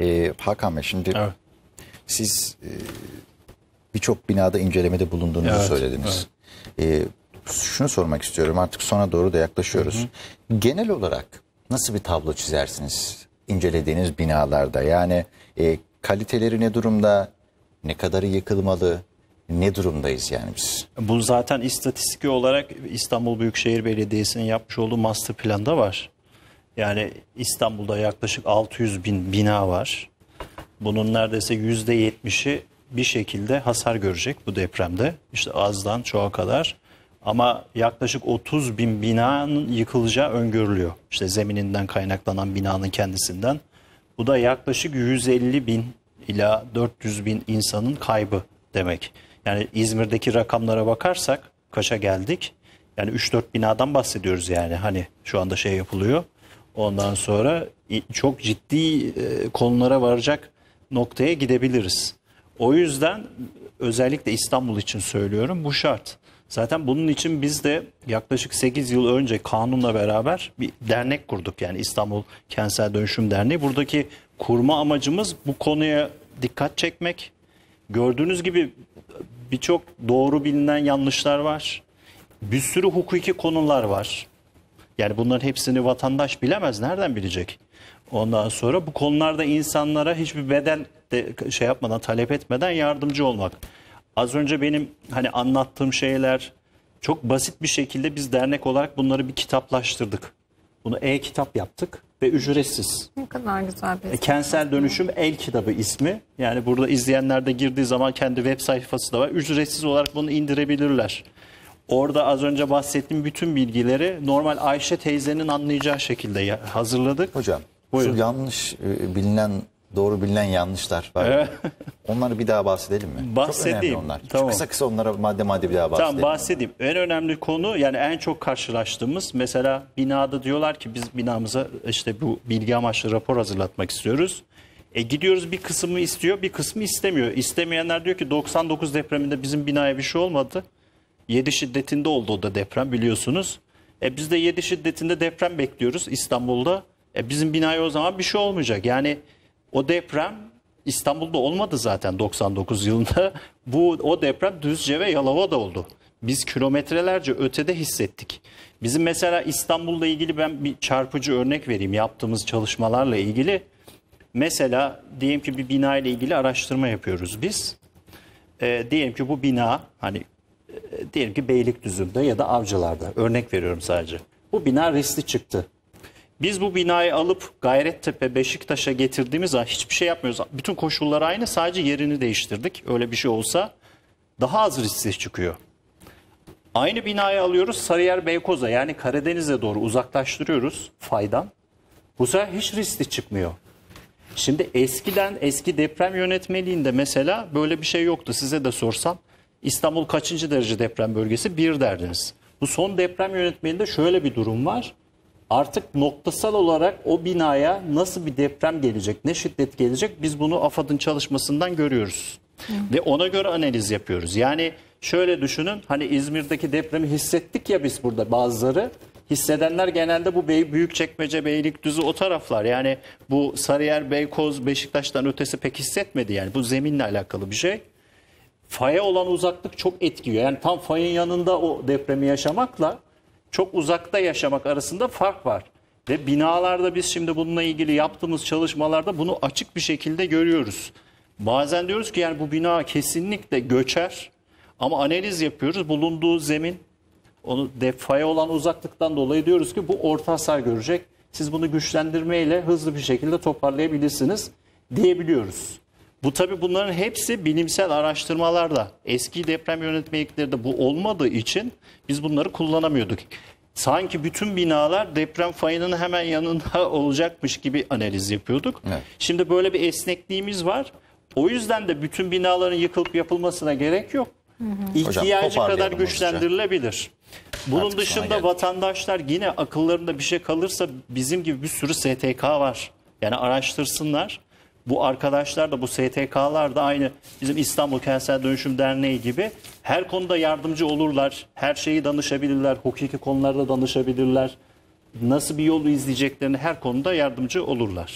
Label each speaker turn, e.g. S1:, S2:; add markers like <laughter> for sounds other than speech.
S1: E, Hakan Bey şimdi evet. siz e, birçok binada incelemede bulunduğunuzu evet, söylediniz. Evet. E, şunu sormak istiyorum artık sona doğru da yaklaşıyoruz. Hı hı. Genel olarak nasıl bir tablo çizersiniz incelediğiniz binalarda? Yani e, kaliteleri ne durumda? Ne kadarı yıkılmalı? Ne durumdayız yani biz? Bu zaten istatistiki olarak İstanbul Büyükşehir Belediyesi'nin yapmış olduğu master planda var. Yani İstanbul'da yaklaşık 600 bin bina var. Bunun neredeyse yüzde %70'i bir şekilde hasar görecek bu depremde. İşte azdan çoğa kadar. Ama yaklaşık 30 bin binanın yıkılacağı öngörülüyor. İşte zemininden kaynaklanan binanın kendisinden. Bu da yaklaşık 150 bin ila 400 bin insanın kaybı demek. Yani İzmir'deki rakamlara bakarsak kaça geldik? Yani 3-4 binadan bahsediyoruz yani hani şu anda şey yapılıyor. Ondan sonra çok ciddi e, konulara varacak noktaya gidebiliriz. O yüzden özellikle İstanbul için söylüyorum bu şart. Zaten bunun için biz de yaklaşık 8 yıl önce kanunla beraber bir dernek kurduk. Yani İstanbul Kentsel Dönüşüm Derneği. Buradaki kurma amacımız bu konuya dikkat çekmek. Gördüğünüz gibi birçok doğru bilinen yanlışlar var. Bir sürü hukuki konular var. Yani bunların hepsini vatandaş bilemez. Nereden bilecek? Ondan sonra bu konularda insanlara hiçbir bedel de şey yapmadan, talep etmeden yardımcı olmak. Az önce benim hani anlattığım şeyler çok basit bir şekilde biz dernek olarak bunları bir kitaplaştırdık. Bunu e-kitap yaptık ve ücretsiz. Ne kadar güzel bir e, isim. Kentsel dönüşüm el kitabı ismi. Yani burada izleyenler de girdiği zaman kendi web sayfası da var. Ücretsiz olarak bunu indirebilirler. Orada az önce bahsettiğim bütün bilgileri normal Ayşe teyzenin anlayacağı şekilde hazırladık. Hocam Buyurun. şu yanlış e, bilinen doğru bilinen yanlışlar var. <laughs> Onları bir daha bahsedelim mi? Bahsedeyim. Çok önemli onlar. Tamam. kısa kısa onlara madde madde bir daha bahsedelim. Tamam bahsedeyim. Onlara. En önemli konu yani en çok karşılaştığımız mesela binada diyorlar ki biz binamıza işte bu bilgi amaçlı rapor hazırlatmak istiyoruz. E gidiyoruz bir kısmı istiyor bir kısmı istemiyor. İstemeyenler diyor ki 99 depreminde bizim binaya bir şey olmadı. 7 şiddetinde oldu o da deprem biliyorsunuz. E biz de 7 şiddetinde deprem bekliyoruz İstanbul'da. E bizim binaya o zaman bir şey olmayacak. Yani o deprem İstanbul'da olmadı zaten 99 yılında. <laughs> Bu o deprem Düzce ve Yalova'da oldu. Biz kilometrelerce ötede hissettik. Bizim mesela İstanbul'la ilgili ben bir çarpıcı örnek vereyim yaptığımız çalışmalarla ilgili. Mesela diyelim ki bir bina ile ilgili araştırma yapıyoruz biz. E, diyelim ki bu bina hani diyelim ki Beylikdüzü'nde ya da Avcılar'da örnek veriyorum sadece. Bu bina riskli çıktı. Biz bu binayı alıp Gayrettepe, Beşiktaş'a getirdiğimiz zaman hiçbir şey yapmıyoruz. Bütün koşullar aynı sadece yerini değiştirdik. Öyle bir şey olsa daha az riskli çıkıyor. Aynı binayı alıyoruz Sarıyer Beykoz'a yani Karadeniz'e doğru uzaklaştırıyoruz faydan. Bu sefer hiç riskli çıkmıyor. Şimdi eskiden eski deprem yönetmeliğinde mesela böyle bir şey yoktu. Size de sorsam İstanbul kaçıncı derece deprem bölgesi? Bir derdiniz. Bu son deprem yönetmeninde şöyle bir durum var. Artık noktasal olarak o binaya nasıl bir deprem gelecek, ne şiddet gelecek biz bunu AFAD'ın çalışmasından görüyoruz. Hı. Ve ona göre analiz yapıyoruz. Yani şöyle düşünün hani İzmir'deki depremi hissettik ya biz burada bazıları. Hissedenler genelde bu Bey, Büyükçekmece, Beylikdüzü o taraflar. Yani bu Sarıyer, Beykoz, Beşiktaş'tan ötesi pek hissetmedi yani. Bu zeminle alakalı bir şey faya olan uzaklık çok etkiliyor. Yani tam fayın yanında o depremi yaşamakla çok uzakta yaşamak arasında fark var. Ve binalarda biz şimdi bununla ilgili yaptığımız çalışmalarda bunu açık bir şekilde görüyoruz. Bazen diyoruz ki yani bu bina kesinlikle göçer ama analiz yapıyoruz. Bulunduğu zemin onu defaya olan uzaklıktan dolayı diyoruz ki bu orta hasar görecek. Siz bunu güçlendirmeyle hızlı bir şekilde toparlayabilirsiniz diyebiliyoruz. Bu tabi bunların hepsi bilimsel araştırmalarda. Eski deprem yönetmeliklerinde bu olmadığı için biz bunları kullanamıyorduk. Sanki bütün binalar deprem fayının hemen yanında <laughs> olacakmış gibi analiz yapıyorduk. Evet. Şimdi böyle bir esnekliğimiz var. O yüzden de bütün binaların yıkılıp yapılmasına gerek yok. Hı hı. İhtiyacı Hocam, kadar güçlendirilebilir. Bunun Artık dışında vatandaşlar yine akıllarında bir şey kalırsa bizim gibi bir sürü STK var. Yani araştırsınlar bu arkadaşlar da bu STK'lar da aynı bizim İstanbul Kentsel Dönüşüm Derneği gibi her konuda yardımcı olurlar. Her şeyi danışabilirler. Hukuki konularda danışabilirler. Nasıl bir yolu izleyeceklerini her konuda yardımcı olurlar.